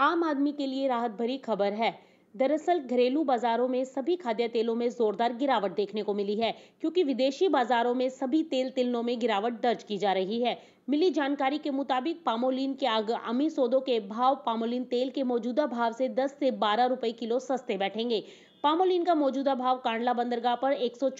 आम आदमी के लिए राहत भरी खबर है दरअसल घरेलू बाजारों में सभी खाद्य तेलों में जोरदार गिरावट देखने को मिली है क्योंकि विदेशी बाजारों में सभी तेल तिलनों में गिरावट दर्ज की जा रही है मिली जानकारी के मुताबिक पामोलिन के आगामी सौदों के भाव पामोलिन तेल के मौजूदा भाव से 10 से 12 रुपए किलो सस्ते बैठेंगे पामोलिन का मौजूदा भाव कांडला बंदरगाह पर एक सौ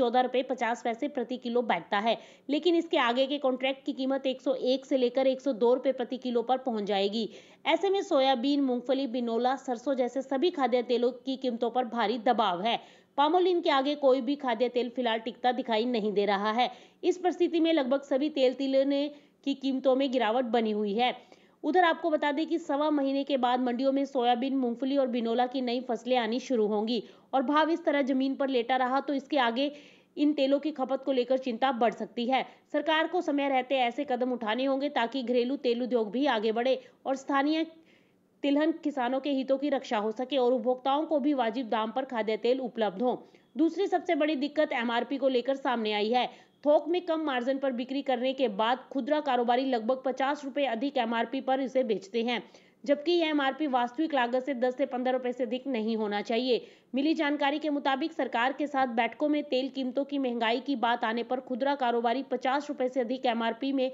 पचास पैसे प्रति किलो बैठता है लेकिन इसके आगे के कॉन्ट्रैक्ट की कीमत 101 से लेकर एक सौ रुपए प्रति किलो पर पहुंच जाएगी ऐसे में सोयाबीन मूंगफली बिनोला सरसों जैसे सभी खाद्य तेलों की कीमतों पर भारी दबाव है पामोलिन के आगे कोई भी खाद्य तेल फिलहाल टिकता दिखाई नहीं दे रहा है इस परिस्थिति में लगभग सभी तेल तिलों ने की कीमतों में गिरावट बनी हुई है उधर आपको बता दें कि सवा महीने के बाद मंडियों में सोयाबीन मूंगफली और बिनोला की नई फसलें आनी शुरू होंगी और भाव इस तरह जमीन पर लेटा रहा तो इसके आगे इन तेलों की खपत को लेकर चिंता बढ़ सकती है सरकार को समय रहते ऐसे कदम उठाने होंगे ताकि घरेलू तेल उद्योग भी आगे बढ़े और स्थानीय तिलहन किसानों के हितों की रक्षा हो सके और उपभोक्ताओं को भी वाजिब दाम पर खाद्य तेल उपलब्ध हो दूसरी सबसे बड़ी दिक्कत एमआरपी को लेकर सामने आई है थोक में कम मार्जिन पर बिक्री करने के बाद खुदरा कारोबारी लगभग पचास रुपए अधिक एमआरपी पर इसे बेचते हैं जबकि यह एमआरपी वास्तविक लागत से 10 से 15 रुपए से अधिक नहीं होना चाहिए मिली जानकारी के मुताबिक सरकार के साथ बैठकों में तेल कीमतों की महंगाई की बात आने पर खुदरा कारोबारी पचास रुपए से अधिक एमआरपी में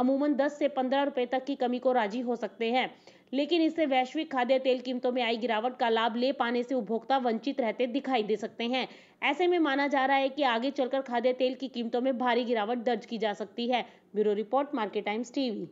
अमूमन 10 से 15 रुपए तक की कमी को राजी हो सकते हैं लेकिन इससे वैश्विक खाद्य तेल कीमतों में आई गिरावट का लाभ ले पाने से उपभोक्ता वंचित रहते दिखाई दे सकते हैं ऐसे में माना जा रहा है कि आगे चलकर खाद्य तेल की कीमतों में भारी गिरावट दर्ज की जा सकती है bureau report Market Times TV